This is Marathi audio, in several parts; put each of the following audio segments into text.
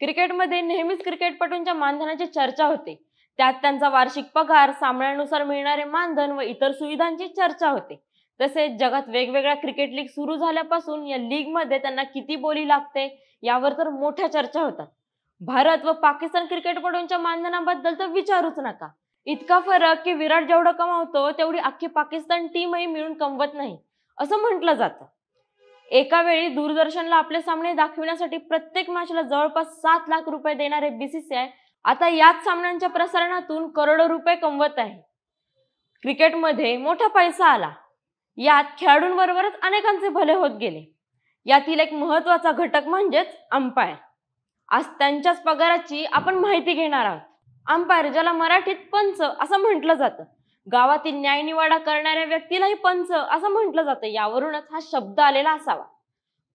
क्रिकेटमध्ये नेहमीच क्रिकेटपटूंच्या मानधनाची चर्चा होते त्यात त्यांचा वार्षिक पगार सामन्यानुसार मिळणारे मानधन व इतर सुविधांची चर्चा होते तसेच जगात वेगवेगळ्या क्रिकेट लीग सुरू झाल्यापासून या लीगमध्ये त्यांना किती बोली लागते यावर तर मोठ्या चर्चा होतात भारत व पाकिस्तान क्रिकेटपटूंच्या मानधनाबद्दल तर विचारूच नका इतका फरक की विराट जेवढं कमावतो तेवढी अख्खी पाकिस्तान टीमही मिळून कमवत नाही असं म्हटलं जातं एकावेळी दूरदर्शनला आपले सामने दाखविण्यासाठी प्रत्येक मॅचला जवळपास सात लाख रुपये देणारे बीसीसीआय आता याच सामन्यांच्या प्रसारणातून करोडो रुपये कमवत आहे क्रिकेटमध्ये मोठा पैसा आला यात खेळाडूंबरोबरच अनेकांचे भले होत गेले यातील एक महत्वाचा घटक म्हणजेच अंपायर आज त्यांच्याच पगाराची आपण माहिती घेणार आहोत अंपायर ज्याला मराठीत पंच असं म्हटलं जातं गावातील न्यायनिवाडा करणाऱ्या व्यक्तीलाही पंच असं म्हटलं जातं यावरूनच हा शब्द आलेला असावा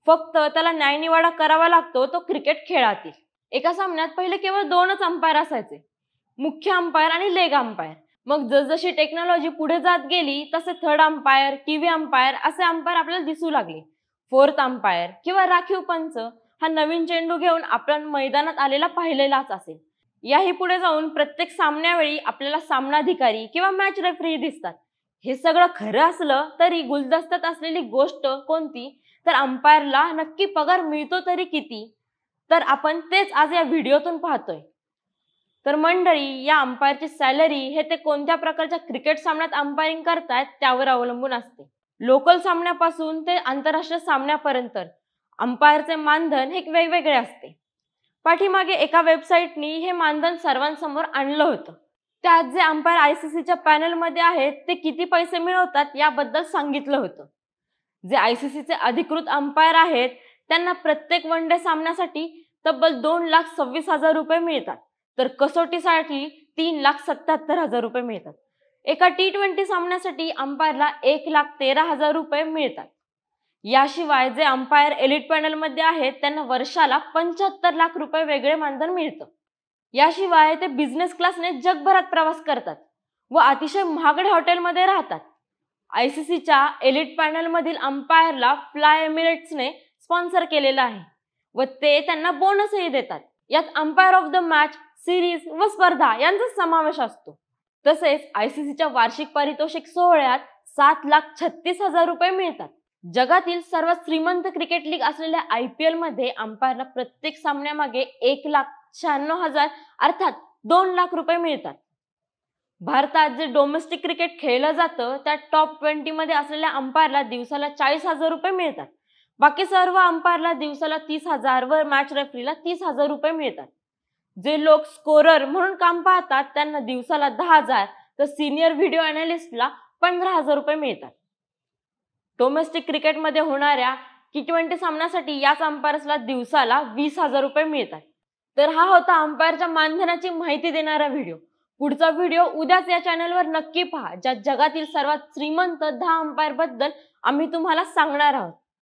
फक्त त्याला न्यायनिवाडा करावा लागतो तो क्रिकेट खेळातील एका सामन्यात पहिले केवळ दोनच अंपायर असायचे मुख्य अंपायर आणि लेग अंपायर मग जसजशी टेक्नॉलॉजी पुढे जात गेली तसे थर्ड अंपायर टीव्ही अंपायर असे अंपायर आपल्याला दिसू लागले फोर्थ अंपायर किंवा राखीव पंच हा नवीन चेंडू घेऊन आपण मैदानात आलेला पाहिलेलाच असेल याही पुढे जाऊन प्रत्येक सामन्यावेळी आपल्याला सामनाधिकारी किंवा मॅच रेफरी दिसतात हे सगळं खरं असलं तरी गुलदस्त्यात असलेली गोष्ट कोणती तर अंपायरला नक्की पगार मिळतो तरी किती तर आपण तेच आज या व्हिडिओतून पाहतोय तर मंडळी या अंपायरची सॅलरी हे ते कोणत्या प्रकारच्या क्रिकेट सामन्यात अंपायरिंग करतायत त्यावर अवलंबून असते लोकल सामन्यापासून ते आंतरराष्ट्रीय सामन्यापर्यंत अंपायरचे मानधन हे वेगवेगळे असते पाठीमागे एका वेबसाईटनी हे मानधन सर्वांसमोर आणलं होतं त्यात जे अंपायर आय सी सीच्या पॅनलमध्ये आहेत ते किती पैसे मिळवतात याबद्दल सांगितलं होतं जे आय सी सीचे अधिकृत अंपायर आहेत त्यांना प्रत्येक वन डे सामन्यासाठी तब्बल दोन लाख सव्वीस हजार रुपये मिळतात तर कसोटीसाठी तीन लाख सत्याहत्तर हजार रुपये मिळतात एका टी ट्वेंटी सामन्यासाठी अंपायरला एक लाख तेरा हजार रुपये मिळतात याशिवाय जे अंपायर एलिट मध्ये आहेत त्यांना वर्षाला पंच्याहत्तर लाख रुपये वेगळे मानधन मिळतं याशिवाय ते बिझनेस क्लासने जगभरात प्रवास करतात व अतिशय हॉटेल हॉटेलमध्ये राहतात आय सी सीच्या एलिट पॅनलमधील अंपायरला फ्लाय एमिरेट्सने स्पॉन्सर केलेलं आहे व ते त्यांना बोनसही देतात यात umpire of the match series व स्पर्धा यांचा समावेश असतो तसेच आय सी सीच्या वार्षिक पारितोषिक सोहळ्यात सात लाख छत्तीस हजार रुपये मिळतात जगातील सर्वात श्रीमंत क्रिकेट लीग असलेल्या आय पी एल मध्ये अंपायरला प्रत्येक सामन्यामागे एक लाख शहाण्णव हजार अर्थात दोन लाख रुपये मिळतात भारतात जे डोमेस्टिक क्रिकेट खेळलं जातं त्या टॉप ट्वेंटी मध्ये असलेल्या अंपायरला दिवसाला चाळीस हजार रुपये मिळतात बाकी सर्व अंपायरला दिवसाला तीस हजार वर मॅच रेफरीला तीस हजार रुपये मिळतात जे लोक स्कोरर म्हणून काम पाहतात त्यांना दिवसाला दहा हजार तर सिनियर व्हिडिओ अनालिस्टला पंधरा हजार रुपये मिळतात डोमेस्टिक क्रिकेटमध्ये होणाऱ्या टी ट्वेंटी सामन्यासाठी याच अंपायर्सला दिवसाला वीस हजार रुपये मिळतात तर हा होता अंपायरच्या मानधनाची माहिती देणारा व्हिडिओ पुढचा व्हिडिओ उद्याच या चॅनलवर नक्की पहा ज्यात जगातील सर्वात श्रीमंत दहा अंपायर बद्दल आम्ही तुम्हाला सांगणार आहोत